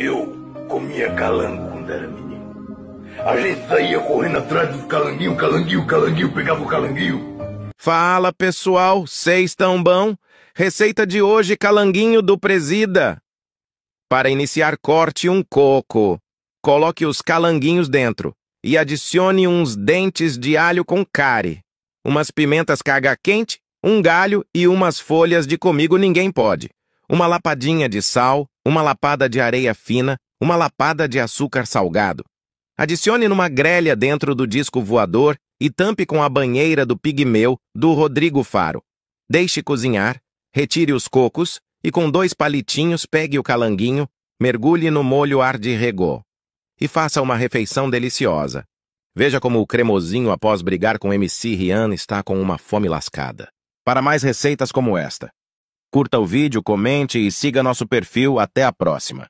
Eu comia calango quando era menino. A gente saía correndo atrás dos calanguinhos, calanguinho, calanguinho, pegava o calanguinho. Fala pessoal, vocês tão bom? Receita de hoje, calanguinho do presida. Para iniciar, corte um coco. Coloque os calanguinhos dentro e adicione uns dentes de alho com care, umas pimentas caga quente, um galho e umas folhas de comigo ninguém pode, uma lapadinha de sal, uma lapada de areia fina, uma lapada de açúcar salgado. Adicione numa grelha dentro do disco voador e tampe com a banheira do pigmeu do Rodrigo Faro. Deixe cozinhar, retire os cocos e com dois palitinhos pegue o calanguinho, mergulhe no molho ar de regô e faça uma refeição deliciosa. Veja como o cremosinho após brigar com MC Rihanna está com uma fome lascada. Para mais receitas como esta, Curta o vídeo, comente e siga nosso perfil. Até a próxima!